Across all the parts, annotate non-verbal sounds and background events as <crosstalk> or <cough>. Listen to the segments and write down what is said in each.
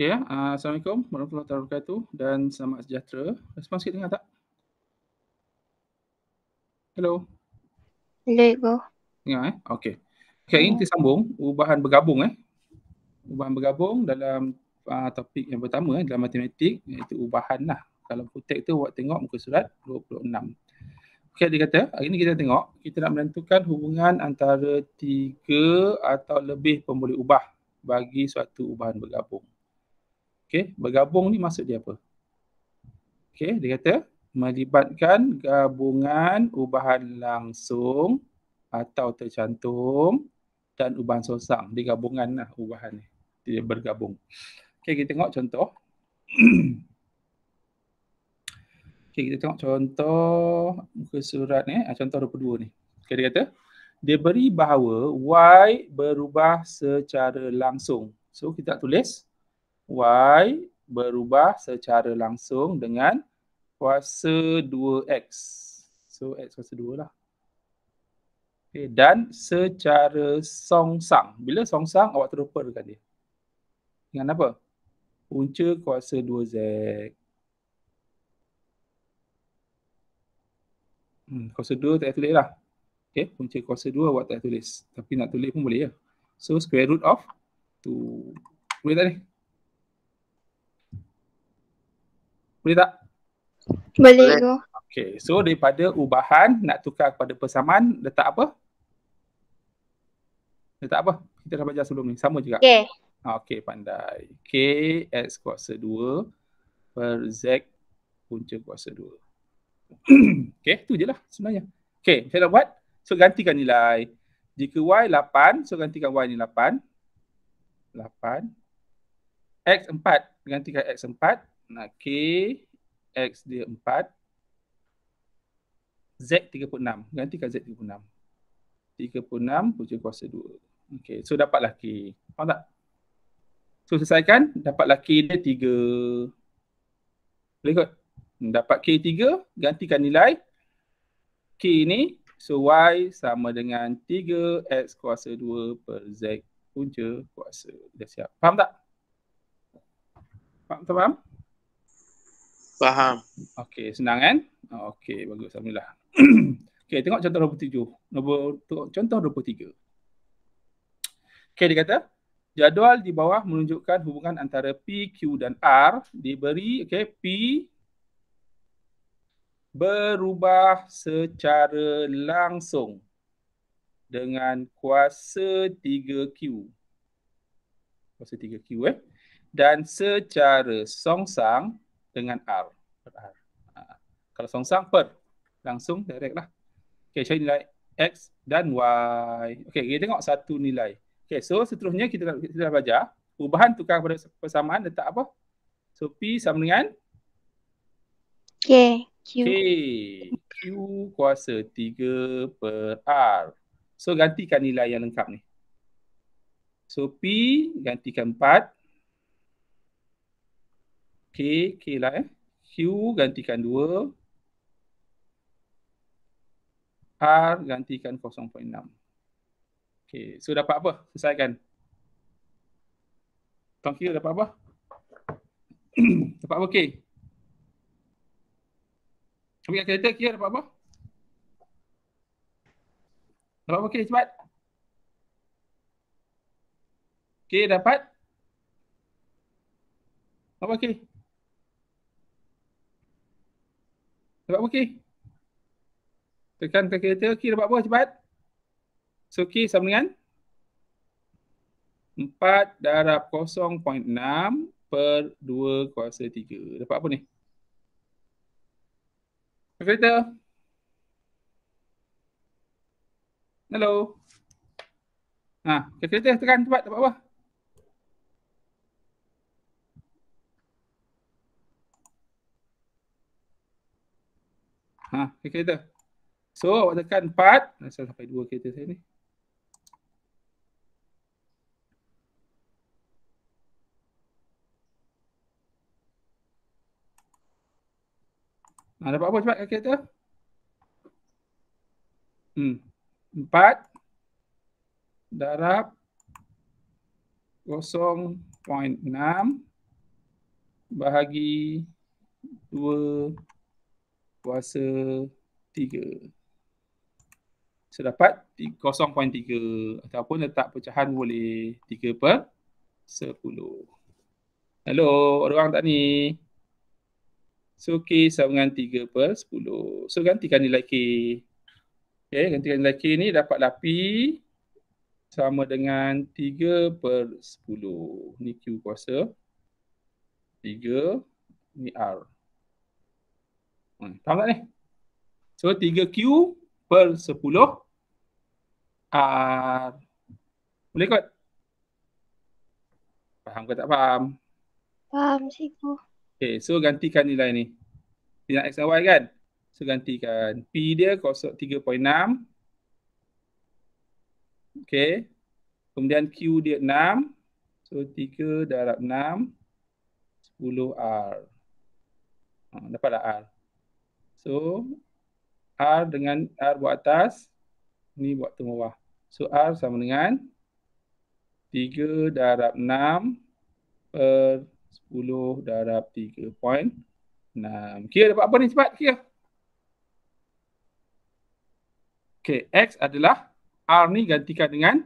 Okay, ya. Uh, eh. ah, Assalamualaikum warahmatullahi wabarakatuh dan selamat sejahtera. Respon sikit dengar tak? Hello. Hello Ibu. Dengar eh. Okey. Okay, okay ini kita ya. sambung. Ubahan bergabung eh. Ubahan bergabung dalam uh, topik yang pertama eh, dalam matematik iaitu ubahan lah. Kalau putek tu buat tengok muka surat 26. Okey dia kata hari ni kita tengok kita nak menentukan hubungan antara tiga atau lebih pemboleh ubah bagi suatu ubahan bergabung. Okey, bergabung ni maksud dia apa? Okey, dia kata melibatkan gabungan ubahan langsung atau tercantum dan ubahan sosang. Dia gabungan lah ubahan ni. Dia bergabung. Okey, kita tengok contoh. <clears throat> Okey, kita tengok contoh muka surat ni. Ah, contoh 22 ni. Okay, dia kata, dia beri bahawa Y berubah secara langsung. So, kita tulis y berubah secara langsung dengan kuasa 2x. So x kuasa 2 lah. Okay, dan secara songsang. Bila songsang awak terus dekat dia. Dengan apa? Punca kuasa 2z. Hmm, kuasa 2 tak payah tulis lah. Okay, punca kuasa 2 awak tak payah tulis. Tapi nak tulis pun boleh ya. So square root of 2. Boleh tak ni? Boleh tak? Boleh. Okay. So daripada ubahan nak tukar kepada persamaan letak apa? Letak apa? Kita dah belajar sebelum ni. Sama juga. Okay. Okay pandai. K X kuasa 2 per Z punca kuasa 2. <clears throat> okay. tu je lah sebenarnya. Okay. Saya dah buat. So gantikan nilai. Jika Y 8. So gantikan Y ni 8. 8. X 4. Gantikan X 4 nah, K X dia 4 Z 36 Gantikan Z 36 36 puja kuasa 2 Okay so dapatlah K Faham tak? So selesaikan dapatlah K dia 3 Boleh kot? Hmm, dapat K 3 gantikan nilai K ni So Y sama dengan 3 X kuasa 2 per Z punca kuasa. Dah siap. Faham tak? Faham tak faham? Faham. Okey, senang kan? Okey, bagus. Alhamdulillah. <clears throat> Okey, tengok contoh 27. Nombor, tengok contoh 23. Okey, dia kata, jadual di bawah menunjukkan hubungan antara P, Q dan R diberi, okey, P berubah secara langsung dengan kuasa 3Q. Kuasa 3Q eh. Dan secara songsang dengan R. Per R. Ha. Kalau songsang per langsung direct lah. Okay, saya nilai X dan Y. Okay, kita tengok satu nilai. Okay, so seterusnya kita kita dah belajar. Perubahan tukar kepada persamaan letak apa? So P sama dengan? K. Q. K. Q kuasa 3 per R. So gantikan nilai yang lengkap ni. So P gantikan K, K lah eh. Q gantikan 2. R gantikan 0.6. Okay, so dapat apa? Selesaikan. Tuan kira dapat apa? <clears throat> dapat apa K? Kami kat kereta kira dapat apa? Dapat apa K? Cepat. K dapat? Apa K? Okay. Sebab apa Tekan ke kereta, okey dapat apa cepat? So okey sama dengan 4 darab 0.6 per 2 kuasa 3. Dapat apa ni? Kereta. Hello. Ha, kereta tekan cepat dapat apa? Ha, okay, kereta. So, awak tekan 4. Saya sampai dua kereta saya ni. Ha, dapat apa cepat kereta? Hmm. 4 darab 0.6 bahagi dua puasa 3. So dapat 0.3 ataupun letak pecahan boleh 3 per 10. Hello, orang tak ni? So K sama dengan 3 per 10. So gantikan nilai K. Okay, gantikan nilai K ni dapat lapi sama dengan 3 per 10. Ni Q kuasa. 3 ni R. Hmm, faham tak ni? So 3Q per 10 R. Boleh kot? Faham ke tak faham? Faham cikgu. Okay, so gantikan nilai ni. Nilai X dan Y kan? So gantikan. P dia kosok 3.6. Okay. Kemudian Q dia 6. So 3 darab 6. 10 R. Ha, dapatlah R. So R dengan R buat atas Ni buat ke bawah So R sama dengan 3 darab 6 Per 10 darab point 3.6 Kira dapat apa ni cepat kira Okay X adalah R ni gantikan dengan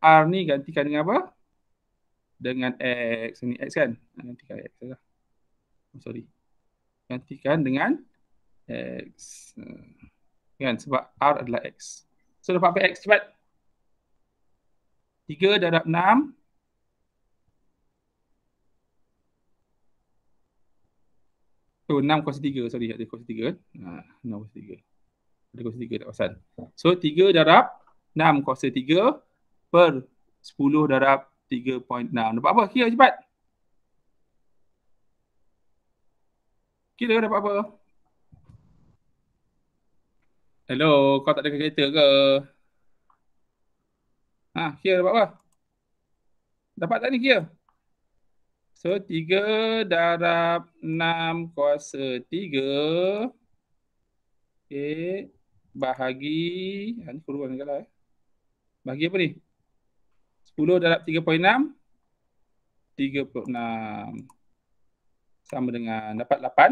R ni gantikan dengan apa? Dengan X ni X kan? Gantikan X lah. oh, sorry. Gantikan dengan X kan sebab R adalah X. So dapat apa X cepat? 3 darab 6 Oh, 6 kos 3. Sorry, ada kos 3 kan? Ha, 6 kos 3. Ada kos 3 tak pasal. So, 3 darab 6 kos 3 per 10 darab 3.6. Dapat apa? Kira cepat. Kira dapat apa? Hello, kau tak ada kereta ke? Ha, kira dapat apa? Dapat tak ni kira? So, tiga darab enam kuasa tiga. Okay. Bahagi, ha, ni kurungan kalah eh. Bahagi apa ni? Sepuluh darab tiga poin enam. Tiga puluh enam. Sama dengan dapat lapan.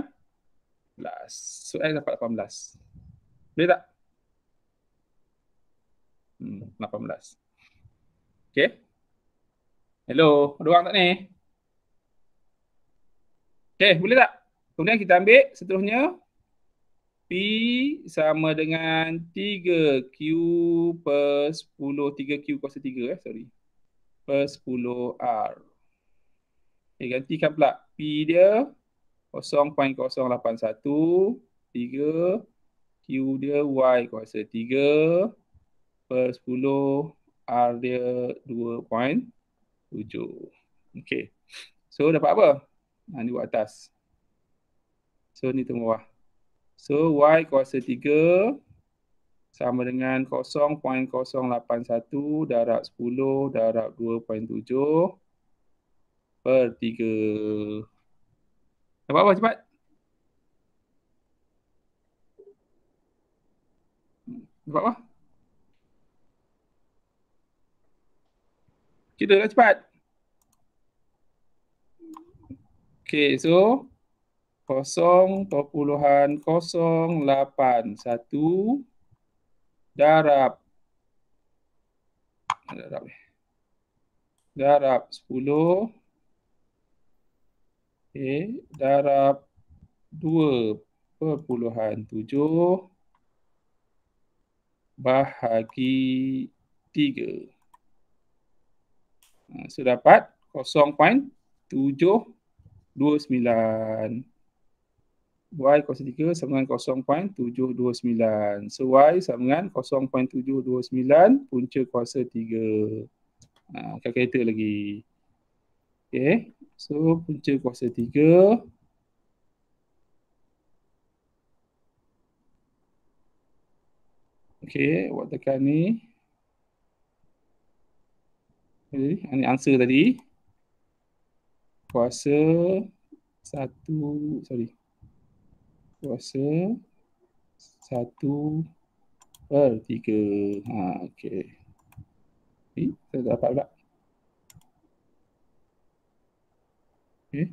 Belas. So, X eh, dapat lapan belas. Boleh tak? Hmm, 18. Okay. Hello, ada orang tak ni? Okay, boleh tak? Kemudian kita ambil seterusnya P sama dengan 3Q per 10, 3Q kuasa 3 eh, sorry. Per 10R. Okay, gantikan pula P dia 0.0813 dia Y kuasa 3 per 10 R dia 2.7 Okay So dapat apa? Ha, ni buat atas So ni tengok bawah So Y kuasa 3 sama dengan 0.081 darab 10 darab 2.7 per 3. dapat apa cepat? Buat apa? Kita dah cepat. Okay, so kosong perpuluhan kosong lapan satu darab darab darab sepuluh okay, darab dua perpuluhan tujuh bahagi 3. Hmm, so dapat 0.729. Y kuasa 3 sama dengan 0.729. So Y sama dengan 0.729 punca kuasa 3. Ha, kalkulator ah, lagi. Okay. So punca kuasa 3 Okay, awak tekan ni. Jadi, ini answer tadi. Kuasa satu, sorry. Kuasa satu per tiga. Ha, okay. Ini, saya dapat pula. Okay.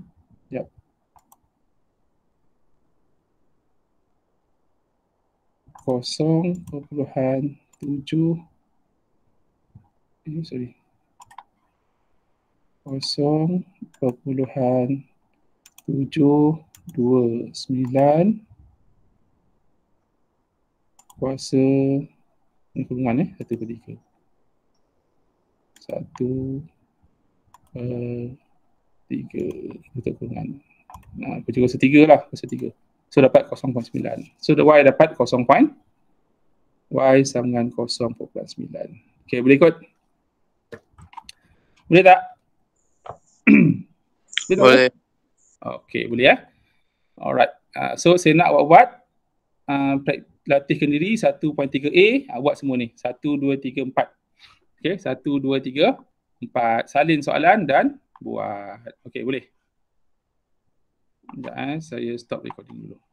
kosong perpuluhan tujuh ini sorry kosong perpuluhan tujuh dua sembilan kuasa ni kurungan eh satu per tiga satu per tiga kita kurungan nah, kuasa tiga lah kuasa tiga So dapat 0.9. So the Y dapat 0.9. Y sama dengan 0.9. Okay boleh ikut? Boleh tak? <clears throat> boleh. Tak boleh? Okay boleh ya. Eh? Alright. Uh, so saya nak buat-buat. Uh, ah, latihkan diri 1.3A. Uh, ah, buat semua ni. 1, 2, 3, 4. Okay, 1, 2, 3, 4. Salin soalan dan buat. Okay, boleh. Sekejap eh, saya stop recording dulu.